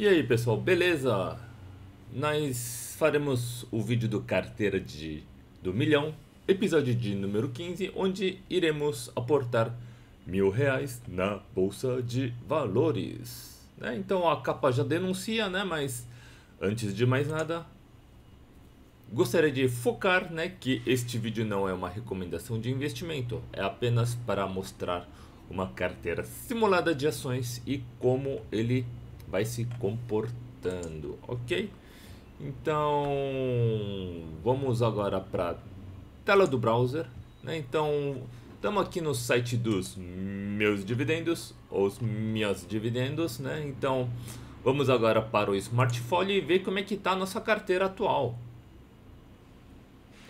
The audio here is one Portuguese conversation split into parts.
E aí pessoal, beleza? Nós faremos o vídeo do Carteira de, do Milhão, episódio de número 15, onde iremos aportar mil reais na Bolsa de Valores. Né? Então a capa já denuncia, né? mas antes de mais nada, gostaria de focar né, que este vídeo não é uma recomendação de investimento, é apenas para mostrar uma carteira simulada de ações e como ele funciona vai se comportando, ok? Então vamos agora para tela do browser, né? Então estamos aqui no site dos meus dividendos, os meus dividendos, né? Então vamos agora para o smartphone e ver como é que está a nossa carteira atual.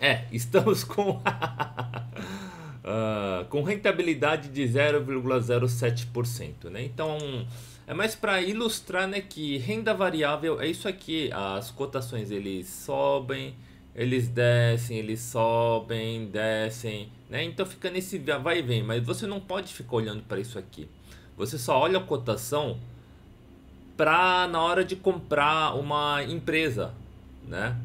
É, estamos com uh, com rentabilidade de 0,07%, né? Então é mais para ilustrar né, que renda variável é isso aqui. As cotações eles sobem, eles descem, eles sobem, descem. Né? Então fica nesse vai e vem. Mas você não pode ficar olhando para isso aqui. Você só olha a cotação para na hora de comprar uma empresa, né?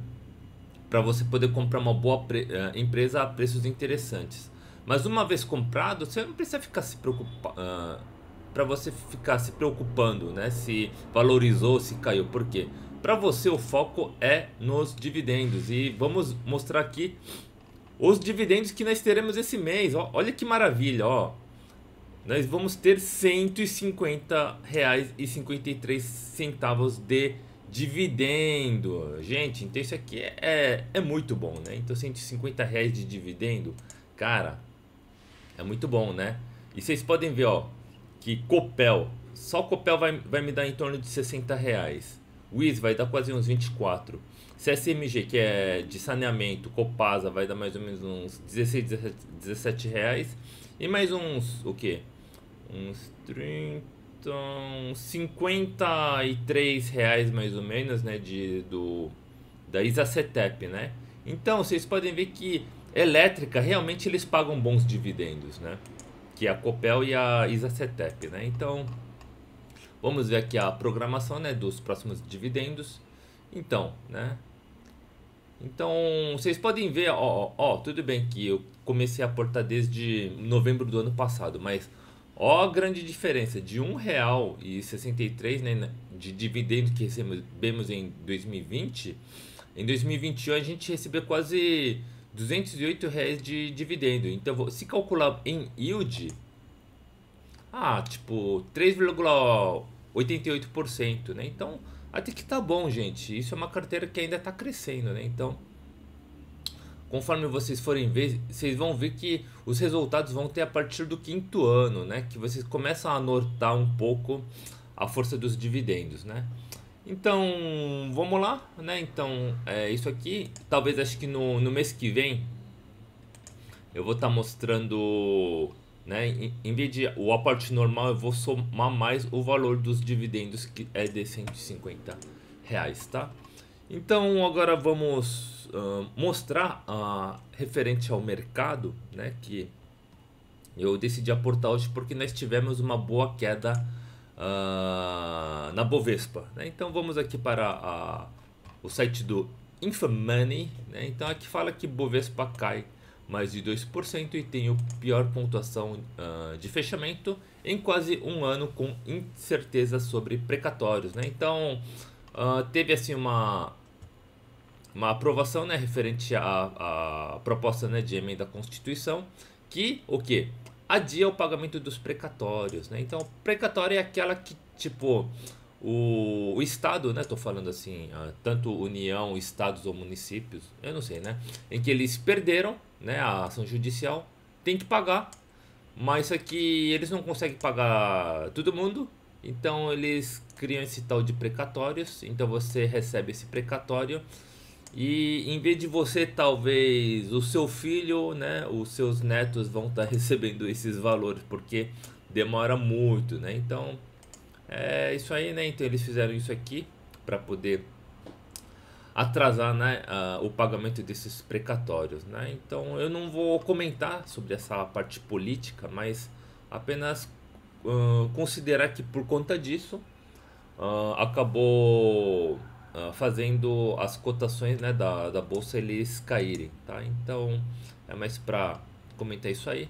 Para você poder comprar uma boa eh, empresa a preços interessantes. Mas uma vez comprado, você não precisa ficar se preocupando. Uh, ah, para você ficar se preocupando, né? Se valorizou, se caiu, por quê? Para você o foco é nos dividendos e vamos mostrar aqui os dividendos que nós teremos esse mês. Ó, olha que maravilha, ó. Nós vamos ter R$ 150,53 de dividendo. Gente, então isso aqui é, é, é muito bom, né? Então R$ reais de dividendo, cara, é muito bom, né? E vocês podem ver, ó, que Copel, só Copel vai, vai me dar em torno de 60 reais. Wiz vai dar quase uns 24. CSMG, que é de saneamento, Copasa, vai dar mais ou menos uns 16, 17, 17 reais. E mais uns, o quê, Uns 30, uns 53 reais mais ou menos, né? De, do, da Isacetep, né? Então, vocês podem ver que elétrica, realmente eles pagam bons dividendos, né? que é a Copel e a Isacetep, né? Então, vamos ver aqui a programação, né, dos próximos dividendos. Então, né? Então, vocês podem ver, ó, ó, tudo bem que eu comecei a portar desde novembro do ano passado, mas ó a grande diferença de R$ 1,63, né, de dividendo que recebemos em 2020, em 2021 a gente recebeu quase 208 reais de dividendo. Então, se calcular em yield, ah, tipo 3,88%, né? Então, até que tá bom, gente. Isso é uma carteira que ainda está crescendo, né? Então, conforme vocês forem ver, vocês vão ver que os resultados vão ter a partir do quinto ano, né? Que vocês começam a notar um pouco a força dos dividendos, né? Então, vamos lá, né? Então, é isso aqui. Talvez acho que no, no mês que vem eu vou estar tá mostrando, né? Em, em vez de o aporte normal, eu vou somar mais o valor dos dividendos que é de 150 reais, tá? Então, agora vamos uh, mostrar uh, referente ao mercado, né? Que eu decidi aportar hoje porque nós tivemos uma boa queda uh, na Bovespa. Né? Então vamos aqui para a, o site do Infamoney. Né? Então aqui fala que Bovespa cai mais de 2% e tem o pior pontuação uh, de fechamento em quase um ano com incerteza sobre precatórios. Né? Então uh, teve assim uma uma aprovação né, referente à, à proposta né, de emenda à Constituição que o que adia é o pagamento dos precatórios, né? Então, precatório é aquela que, tipo, o, o Estado, né? Tô falando assim, ah, tanto União, Estados ou municípios, eu não sei, né? Em que eles perderam né, a ação judicial, tem que pagar, mas aqui é eles não conseguem pagar todo mundo, então eles criam esse tal de precatórios, então você recebe esse precatório e em vez de você, talvez o seu filho, né, os seus netos vão estar tá recebendo esses valores, porque demora muito, né? Então, é isso aí, né? Então eles fizeram isso aqui para poder atrasar, né, o pagamento desses precatórios, né? Então, eu não vou comentar sobre essa parte política, mas apenas uh, considerar que por conta disso uh, acabou ah, fazendo as cotações né, da, da bolsa eles caírem, tá? Então é mais para comentar isso aí.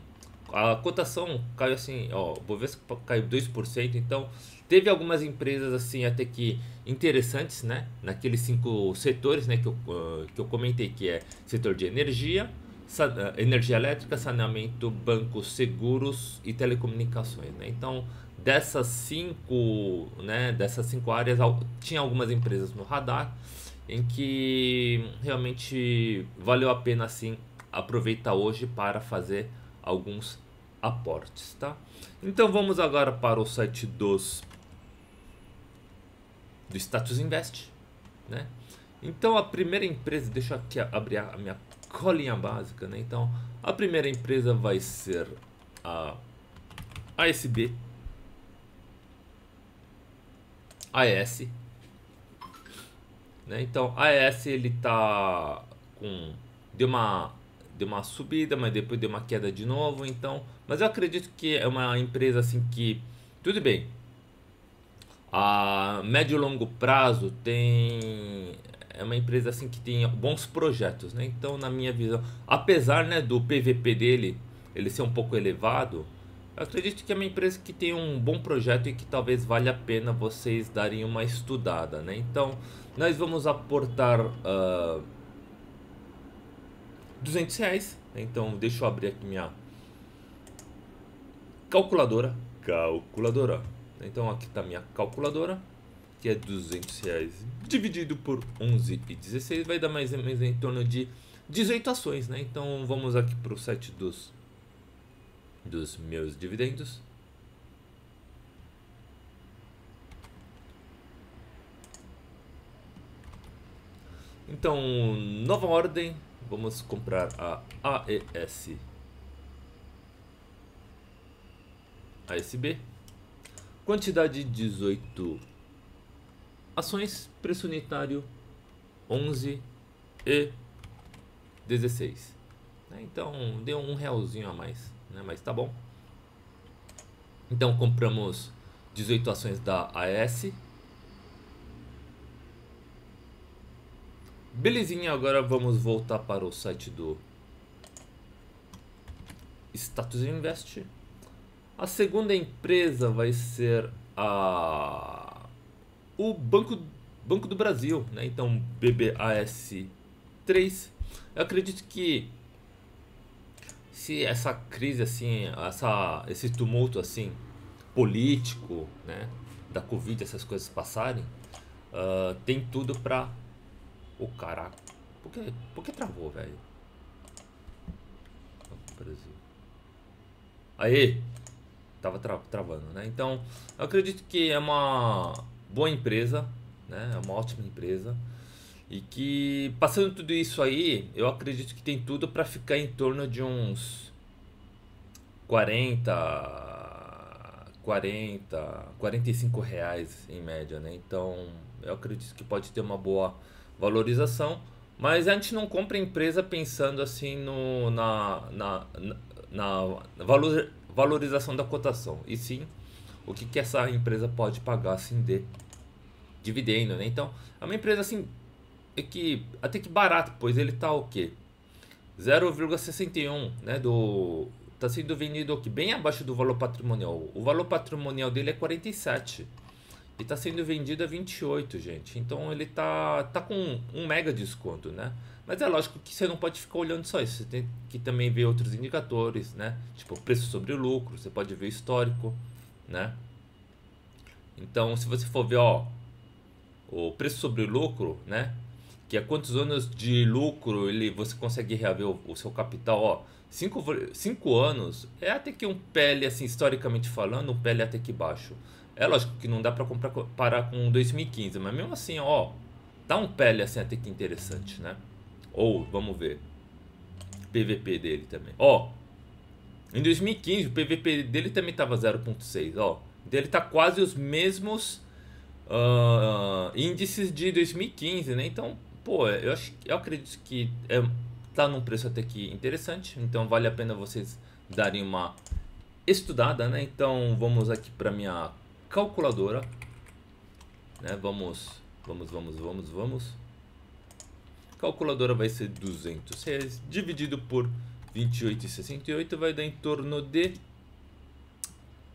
A cotação caiu assim, ó, Bovespa caiu 2%, então teve algumas empresas assim até que interessantes, né? Naqueles cinco setores, né, que eu, ah, que eu comentei que é setor de energia, ah, energia elétrica, saneamento, bancos, seguros e telecomunicações. Né? Então, Dessas cinco, né, dessas cinco áreas, tinha algumas empresas no radar em que realmente valeu a pena assim aproveitar hoje para fazer alguns aportes, tá? Então vamos agora para o site dos do Status Invest, né? Então a primeira empresa, deixa eu aqui abrir a minha colinha básica, né? Então a primeira empresa vai ser a ASB, AS. Né? Então, AS ele tá com deu uma deu uma subida, mas depois deu uma queda de novo, então, mas eu acredito que é uma empresa assim que tudo bem. A médio e longo prazo tem é uma empresa assim que tem bons projetos, né? Então, na minha visão, apesar, né, do PVP dele ele ser um pouco elevado, acredito que é uma empresa que tem um bom projeto e que talvez valha a pena vocês darem uma estudada, né? Então, nós vamos aportar uh, ah, 200 reais. Né? Então, deixa eu abrir aqui minha calculadora. Calculadora. Então, aqui está minha calculadora, que é 200 reais dividido por 11,16. Vai dar mais ou menos em torno de 18 ações, né? Então, vamos aqui para o site dos dos meus dividendos. Então, nova ordem, vamos comprar a AES ASB. Quantidade 18 ações, preço unitário 11 e 16. Então, deu um realzinho a mais né? mas tá bom. Então compramos 18 ações da AS. Belezinha, agora vamos voltar para o site do Status Invest. A segunda empresa vai ser a o Banco Banco do Brasil, né? Então BBAS 3. Eu acredito que se essa crise assim, essa, esse tumulto assim político, né, da Covid, essas coisas passarem, uh, tem tudo pra o oh, caraca. Por que, por que travou, velho? Brasil. Aí, tava tra travando, né? Então, eu acredito que é uma boa empresa, né? É uma ótima empresa. E que passando tudo isso aí, eu acredito que tem tudo para ficar em torno de uns 40, 40, 45 reais em média, né? Então eu acredito que pode ter uma boa valorização, mas a gente não compra empresa pensando assim no, na, na, na, na valor, valorização da cotação, e sim o que, que essa empresa pode pagar assim de dividendo, né? Então é uma empresa assim é que até que barato, pois ele tá o quê? 0,61, né, do tá sendo vendido aqui bem abaixo do valor patrimonial. O valor patrimonial dele é 47 e tá sendo vendido a 28, gente. Então ele tá tá com um mega desconto, né? Mas é lógico que você não pode ficar olhando só isso, você tem que também ver outros indicadores, né? Tipo preço sobre lucro, você pode ver histórico, né? Então, se você for ver, ó, o preço sobre lucro, né? que é quantos anos de lucro ele você consegue reaver o, o seu capital, ó. Cinco, cinco anos é até que um pele assim, historicamente falando, um pele até que baixo. É lógico que não dá para comparar com 2015, mas mesmo assim, ó, dá um pele assim até que interessante, né? Ou, vamos ver, PVP dele também. Ó, em 2015 o PVP dele também tava 0.6, ó. Então ele tá quase os mesmos uh, índices de 2015, né? Então pô, eu, acho, eu acredito que é, tá num preço até que interessante, então vale a pena vocês darem uma estudada, né? Então vamos aqui para minha calculadora, né? Vamos, vamos, vamos, vamos, vamos. Calculadora vai ser 200 reais dividido por 28,68 vai dar em torno de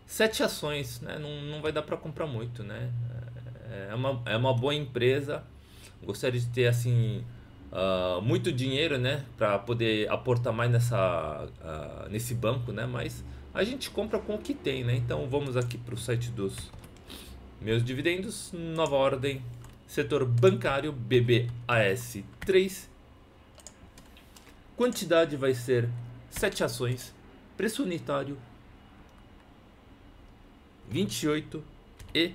sete ações, né? Não, não vai dar para comprar muito, né? É, é uma, é uma boa empresa gostaria de ter assim uh, muito dinheiro, né, para poder aportar mais nessa uh, nesse banco, né? Mas a gente compra com o que tem, né? Então vamos aqui para o site dos meus dividendos, nova ordem, setor bancário BBAS 3. Quantidade vai ser 7 ações, preço unitário 28 e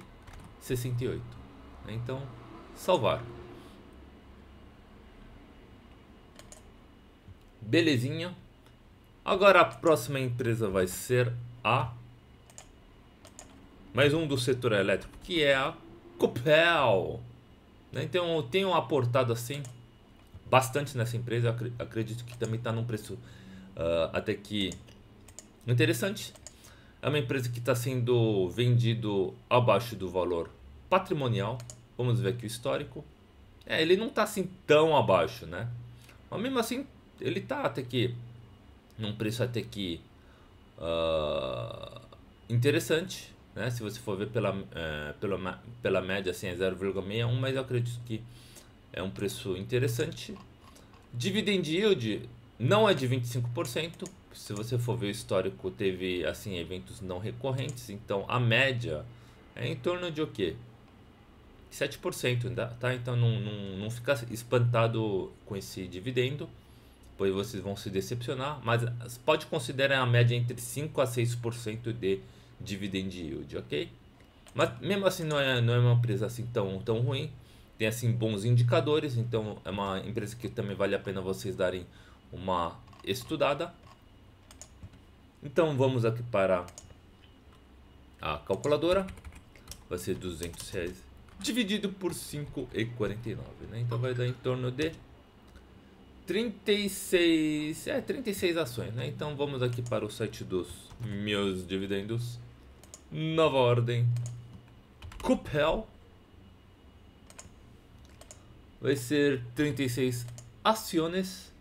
68. Né? Então, salvar. Belezinha. Agora a próxima empresa vai ser a... Mais um do setor elétrico, que é a Copel. Né? Então eu tenho aportado assim bastante nessa empresa. Eu acredito que também está num preço uh, até que interessante. É uma empresa que está sendo vendido abaixo do valor patrimonial. Vamos ver aqui o histórico. É, ele não está assim tão abaixo, né? Mas mesmo assim ele tá até que num preço até que uh, interessante, né? Se você for ver pela, uh, eh, pela, pela média assim, é 0,61, mas eu acredito que é um preço interessante. Dividend yield não é de 25%. Se você for ver o histórico, teve assim eventos não recorrentes, então a média é em torno de o quê? 7%, tá? Então não, não, não fica espantado com esse dividendo pois vocês vão se decepcionar, mas pode considerar a média entre 5 a 6% de dividend yield, ok? Mas mesmo assim não é, não é uma empresa assim tão, tão ruim, tem assim bons indicadores, então é uma empresa que também vale a pena vocês darem uma estudada. Então vamos aqui para a calculadora, vai ser 200 reais dividido por 5,49, né? Então vai dar em torno de 36, é 36 ações, né? Então vamos aqui para o site dos meus dividendos. Nova ordem. Cupel. Vai ser 36 ações.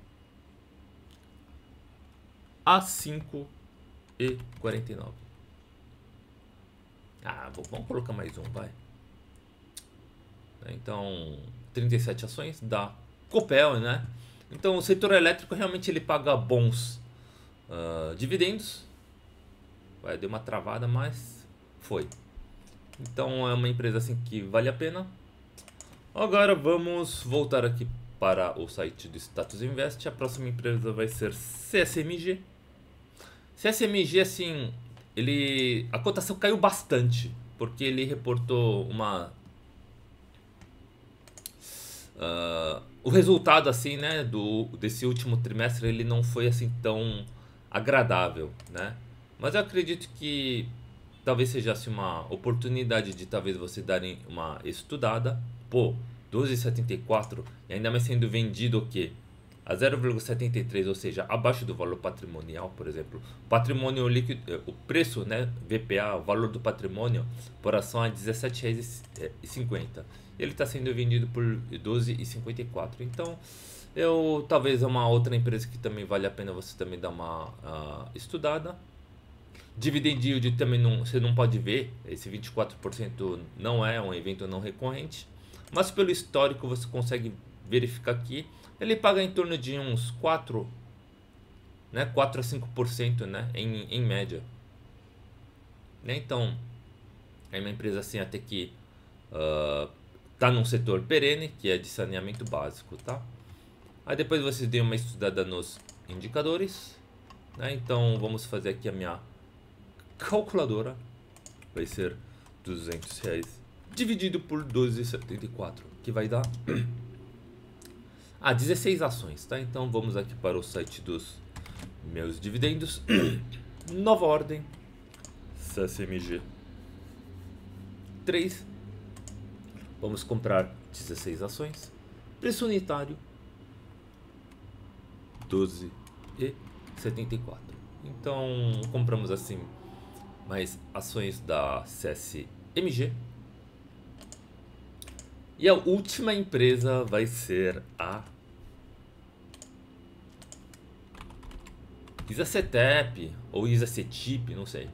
A5 e 49. Ah, vou, vamos colocar mais um, vai. Então, 37 ações da Copel, né? Então o setor elétrico realmente ele paga bons uh, dividendos. Vai, deu uma travada, mas foi. Então é uma empresa assim que vale a pena. Agora vamos voltar aqui para o site do Status Invest. A próxima empresa vai ser CSMG. CSMG assim, ele a cotação caiu bastante porque ele reportou uma uh, o resultado assim, né, do desse último trimestre ele não foi assim tão agradável, né? Mas eu acredito que talvez seja assim, uma oportunidade de talvez você darem uma estudada. Pô, 12,74 e ainda mais sendo vendido o quê? a 0,73, ou seja, abaixo do valor patrimonial, por exemplo, patrimônio líquido, eh, o preço, né, VPA, o valor do patrimônio por ação é R$17,50. Ele está sendo vendido por R$12,54. Então, eu talvez é uma outra empresa que também vale a pena você também dar uma uh, estudada. Dividend yield também não, você não pode ver, esse 24% não é um evento não recorrente, mas pelo histórico você consegue verificar que ele paga em torno de uns 4, né, 4 a 5% né, em, em média. Né? Então, é uma empresa assim até que uh, tá num setor perene, que é de saneamento básico, tá? Aí depois vocês dão uma estudada nos indicadores, né? Então, vamos fazer aqui a minha calculadora. Vai ser 200 reais dividido por 12,74, que vai dar a ah, 16 ações, tá? Então vamos aqui para o site dos meus dividendos. Nova ordem. CSMG. 3. Vamos comprar 16 ações. Preço unitário 12 e 74. Então compramos assim mais ações da CSMG. E a última empresa vai ser a Isacetep ou Isacetip, não sei,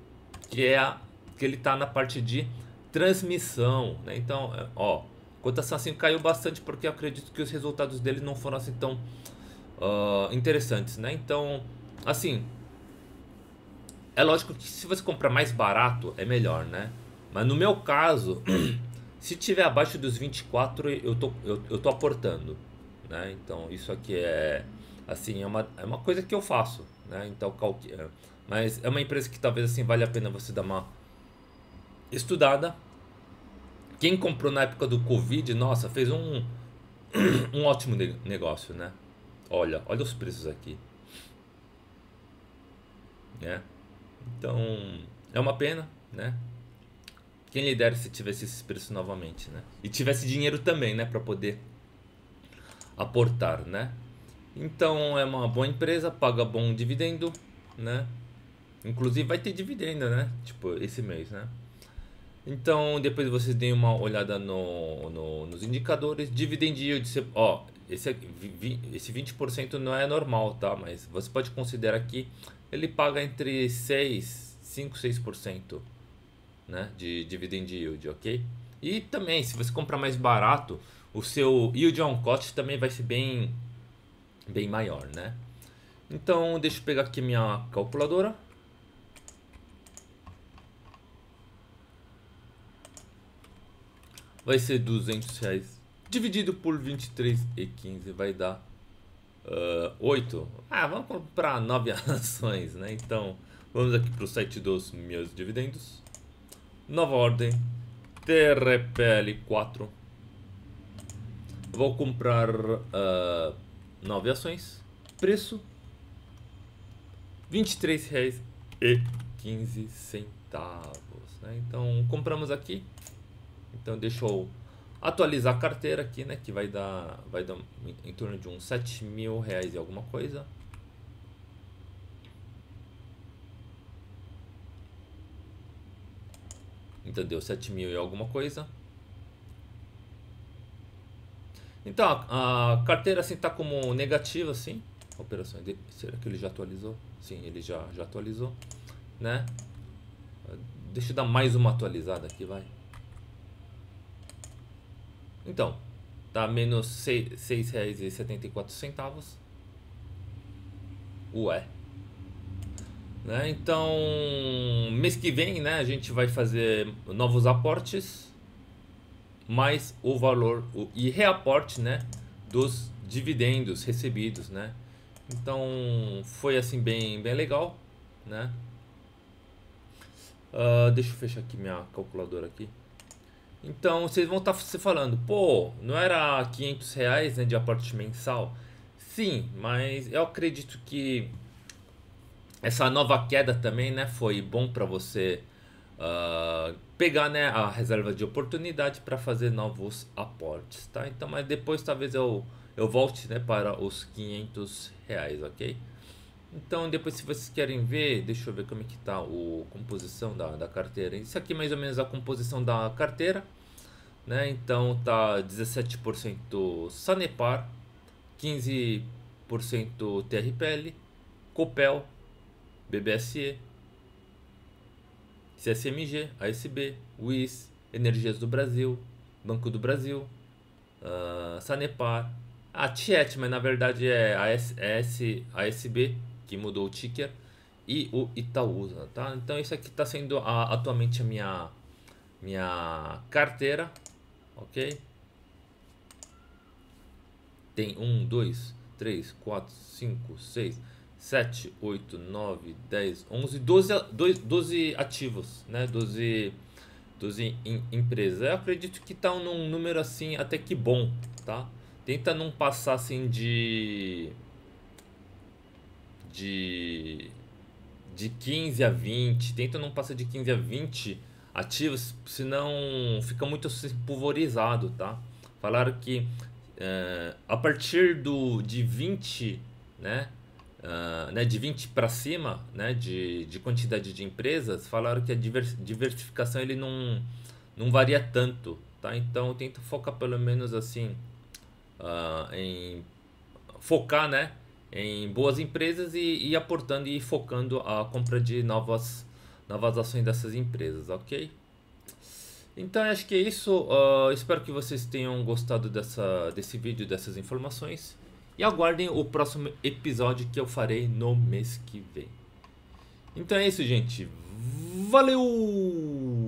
que é a, que ele está na parte de transmissão, né? Então, é, ó, cotação assim caiu bastante porque eu acredito que os resultados dele não foram assim tão uh, interessantes, né? Então, assim, é lógico que se você comprar mais barato é melhor, né? Mas no meu caso, se tiver abaixo dos 24, eu tô, eu, eu tô aportando, né? Então, isso aqui é, assim, é uma, é uma coisa que eu faço, né? Então, qualquer... É? Mas é uma empresa que talvez assim vale a pena você dar uma estudada. Quem comprou na época do Covid, nossa, fez um, um ótimo negócio, né? Olha, olha os preços aqui. Né? Então, é uma pena, né? Quem lhe dera se tivesse esses preços novamente, né? E tivesse dinheiro também, né? Para poder aportar, né? Então é uma boa empresa, paga bom dividendo, né? Inclusive vai ter dividendo, né? Tipo, esse mês, né? Então depois vocês deem uma olhada no, no nos indicadores. Dividend yield, ó, esse, esse 20% não é normal, tá? Mas você pode considerar que ele paga entre 6, 5, 6%, né? De dividend yield, ok? E também, se você comprar mais barato, o seu yield on cost também vai ser bem bem maior, né? Então, deixa eu pegar aqui minha calculadora. Vai ser 200 reais dividido por 23 e 15 vai dar uh, ah, 8. Ah, vamos comprar 9 ações, né? Então, vamos aqui para o site dos meus dividendos. Nova ordem, TRPL4. Vou comprar... Uh, 9 ações. Preço R$ 23,15. Né? Então compramos aqui. Então deixa eu atualizar a carteira aqui, né? Que vai dar, vai dar em torno de uns 7 mil e alguma coisa. Então deu 7.000 e alguma coisa. Então, a carteira assim tá como negativa assim. Operações de, será que ele já atualizou? Sim, ele já já atualizou, né? Deixa eu dar mais uma atualizada aqui, vai. Então, tá menos R$ 6,74. Ué. Né? Então, mês que vem, né, a gente vai fazer novos aportes mais o valor o, e reaporte né, dos dividendos recebidos. Né? Então foi assim bem, bem legal. Né? Uh, deixa eu fechar aqui minha calculadora aqui. Então vocês vão estar tá se falando, pô, não era 500 reais né, de aporte mensal? Sim, mas eu acredito que essa nova queda também né, foi bom para você uh, pegar né, a reserva de oportunidade para fazer novos aportes, tá? Então, mas depois talvez eu, eu volte né, para os 500 reais, ok? Então, depois se vocês querem ver, deixa eu ver como é que tá a composição da, da carteira. Isso aqui é mais ou menos a composição da carteira, né? Então tá 17% Sanepar, 15% TRPL, Copel, BBSE, CSMG, ASB, WIS, Energias do Brasil, Banco do Brasil, uh, Sanepar, a Tiet, mas na verdade é a AS, é ASB, que mudou o ticker, e o Itaúsa, tá? Então isso aqui está sendo a, atualmente a minha, minha carteira, ok? Tem um, dois, três, quatro, cinco, seis 7, 8, 9, 10, 11, 12, 12, ativos, né? 12, 12 em, empresas. Eu acredito que está num número assim até que bom, tá? Tenta não passar assim de de de 15 a 20, tenta não passar de 15 a 20 ativos, senão fica muito assim pulverizado, tá? Falaram que é, a partir do de 20, né? Ah, né, de 20 para cima né, de, de quantidade de empresas, falaram que a diversificação ele não, não varia tanto. Tá? Então, tenta focar pelo menos assim uh, em focar né, em boas empresas e, e aportando e focando a compra de novas, novas ações dessas empresas, ok? Então acho que é isso. Uh, espero que vocês tenham gostado dessa, desse vídeo, dessas informações. E aguardem o próximo episódio que eu farei no mês que vem. Então é isso, gente. Valeu!